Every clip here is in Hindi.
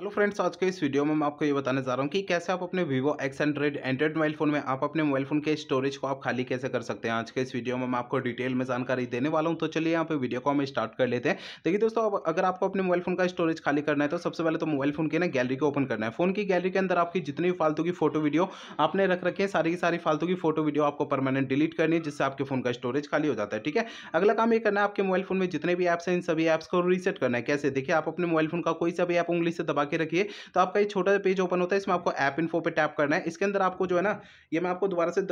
हेलो फ्रेंड्स आज के इस वीडियो में मैं आपको ये बताने जा रहा हूँ कि कैसे आप अपने Vivo X hundred Android mobile phone में आप अपने मोबाइल फ़ोन के स्टोरेज को आप खाली कैसे कर सकते हैं आज के इस वीडियो में मैं आपको डिटेल में जानकारी देने वाला हूँ तो चलिए यहाँ पे वीडियो को हम स्टार्ट कर लेते हैं देखिए दोस्तों अब अगर आपको अपने मोबाइल फ़ोन का स्टोरेज खाली करना है तो सबसे पहले तो मोबाइल फ़ोन की ना गैलरी को ओपन करना है फ़ोन की गैलरी के अंदर आपकी जितनी भी फालतू की फोटो वीडियो आपने रख रखी है सारी की सारी फालतू की फोटो वीडियो आपको परमानेंट डिलीट करनी है जिससे आपके फ़ोन का स्टोरेज खाली हो जाता है ठीक है अगला काम ये करना है आपके मोबाइल फ़ोन में जितने भी ऐप्स हैं इन सभी ऐप्स को रीसेट करना है कैसे देखिए आप अपने मोबाइल फ़ोन का कोई सा भी ऐप उंगली से दबा के रखिए तो आपका ये छोटा सा पेज ओपन होता है इसमें आपको ऐप इन्फो पे टैप करना है इसके अंदर आपको जो है ना ये मैं आपको दोबारा से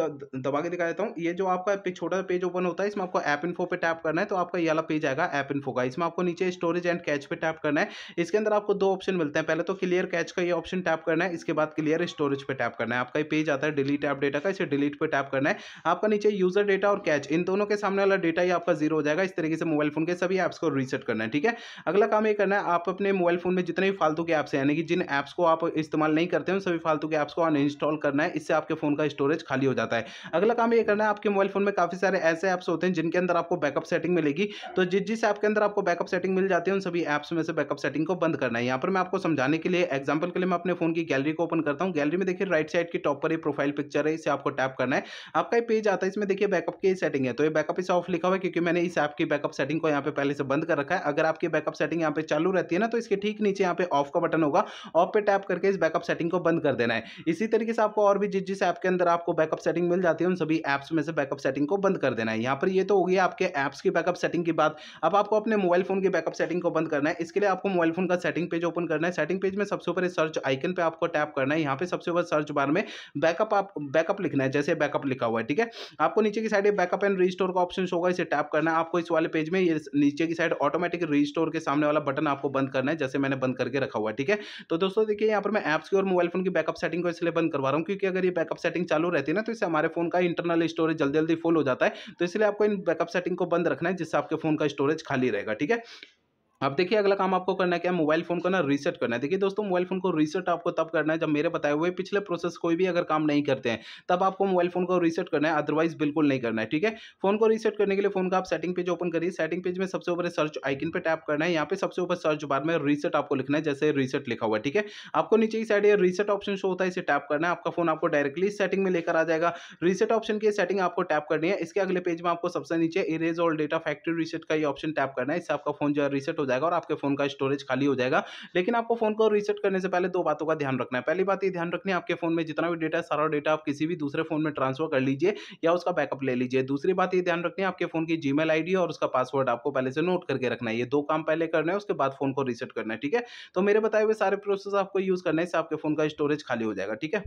दबा के दिखा देता हूँ ये जो आपका छोटा सा पेज ओपन होता है इसमें आपको ऐप इन्फो पे टैप करना है तो आपका ये वाला पेज आएगा ऐप इन्फो का इसमें आपको नीचे स्टोरेज एंड कैच पे टैप करना है इसके अंदर आपको दो ऑप्शन मिलते हैं पहले तो क्लियर कैच का ये ऑप्शन टैप करना है इसके बाद क्लियर स्टोरेज पर टैप करना है आपका ये पेज आता है डिलीट ऐप डेटा का इसे डिलीट पर टैप करना है आपका नीचे यूजर डेटा और कैच इन दोनों के सामने वाला डेटा ही आपका जीरो हो जाएगा इस तरीके से मोबाइल फोन के सभी ऐप्स को रीसेट करना है ठीक है अगला काम ये करना है आप अपने मोबाइल फोन में जितने भी फालतू के ऐप ऐप्स यानी कि जिन ऐप्स को आप इस्तेमाल नहीं करते हैं सभी फालतू के ऐप्स को अनइंस्टॉल करना है इससे आपके फ़ोन का स्टोरेज खाली हो जाता है अगला काम ये करना है आपके मोबाइल फ़ोन में काफ़ी सारे ऐसे ऐप्स होते हैं जिनके अंदर आपको बैकअप सेटिंग मिलेगी तो जिस जिस ऐप के अंदर आपको बैकअप सेटिंग मिल जाती है उन सभी ऐप्स में से बैकअप सेटिंग को बंद करना है यहाँ पर मैं आपको समझाने के लिए एग्जाम्पल के लिए मैं अपने फ़ोन की गैलरी को ओपन करता हूँ गैलरी में देखिए राइट साइड की टॉप पर प्रोफाइल पिक्चर है इसे आपको टैप करना है आपका एक पेज आता है इसमें देखिए बैकअप की सेटिंग है तो ये बैकअप इसे ऑफ लिखा हुआ है क्योंकि मैंने इस ऐप की बैकअप सेटिंग को यहाँ पे पहले से बंद कर रखा है अगर आपकी बैकअप सेटिंग यहाँ पे चालू रहती है ना तो इसके ठीक नीचे यहाँ पे ऑफ का बटन बटन होगा ऑफ पे टैप करके इस बैकअप सेटिंग को बंद कर देना है इसी तरीके से आपको और भी जिस जिस ऐप के अंदर आपको बैकअप सेटिंग मिल जाती है उन सभी ऐप्स में से बैकअप सेटिंग को बंद कर देना है यहाँ पर ये तो हो गया आपके ऐप्स की बैकअप सेटिंग की बात अब आपको अपने मोबाइल फोन की बैकअप सेटिंग को बंद करना है इसके लिए आपको मोबाइल फोन का सेटिंग पेज ओपन करना है सेटिंग पेज में सबसे ऊपर सर्च आइकन पर आपको टैप करना है यहाँ पर सबसे ऊपर सर्च बार में बैकअप आप बैकअप लिखना है जैसे बैकअप लिखा हुआ है ठीक है आपको नीचे की साइड बैकअप एंड रीस्टोर का ऑप्शन होगा इसे टैप करना है आपको इस वाले पेज में नीचे की साइड ऑटोमेटिक रीस्टोर के सामने वाला बटन आपको बंद करना है जैसे मैंने बंद करके रखा हुआ है ठीक ठीक है तो दोस्तों देखिए यहाँ पर मैं ऐप्स की और मोबाइल फोन की बैकअप सेटिंग को इसलिए बंद करवा रहा हूँ क्योंकि अगर ये बैकअप सेटिंग चालू रहती है ना तो इससे हमारे फोन का इंटरनल स्टोरेज जल्दी जल्दी फुल हो जाता है तो इसलिए आपको इन बैकअप सेटिंग को बंद रखना है जिससे आपके फोन का स्टोरेज खाली रहेगा ठीक है अब देखिए अगला काम आपको करना है क्या मोबाइल फोन को ना रीसेट करना है देखिए दोस्तों मोबाइल फोन को रीसेट आपको तब करना है जब मेरे बताए हुए पिछले प्रोसेस कोई भी अगर काम नहीं करते हैं तब आपको मोबाइल फोन को रीसेट करना है अदरवाइज बिल्कुल नहीं करना है ठीक है फोन को रीसेट करने के लिए फोन का आप सेटिंग पेज ओपन करिए सेटिंग पेज में सबसे ऊपर सर्च आइकन पर टैप करना है यहाँ पे सबसे ऊपर सर्च बार में रीसेट आपको लिखना है जैसे रीसेट लिखा हुआ है ठीक है आपको नीचे की साइड रीसेट ऑप्शन शो होता है इसे टैप करना है आपका फोन आपको डायरेक्टली सेटिंग में लेकर आ जाएगा रीसेट ऑप्शन की सेटिंग आपको टैप करनी है इसके अगले पेज में आपको सबसे नीचे इरेज और डेटा फैक्ट्री रीसेट का ये ऑप्शन टैप करना है इससे आपका फोन जो है रीसेट हो जाएगा और आपके फ़ोन का स्टोरेज खाली हो जाएगा लेकिन आपको फ़ोन को रीसेट करने से पहले दो बातों का ध्यान रखना है पहली बात ये ध्यान रखनी है आपके फ़ोन में जितना भी डेटा है सारा डेटा आप किसी भी दूसरे फ़ोन में ट्रांसफर कर लीजिए या उसका बैकअप ले लीजिए दूसरी बात ये ध्यान रखनी है आपके फ़ोन की जीमेल मेल और उसका पासवर्ड आपको पहले से नोट करके रखना है ये दो काम पहले करना है उसके बाद फ़ोन को रीसेट करना है ठीक है तो मेरे बताए हुए सारे प्रोसेस आपको यूज़ करने से आपके फ़ोन का स्टोरेज खाली हो जाएगा ठीक है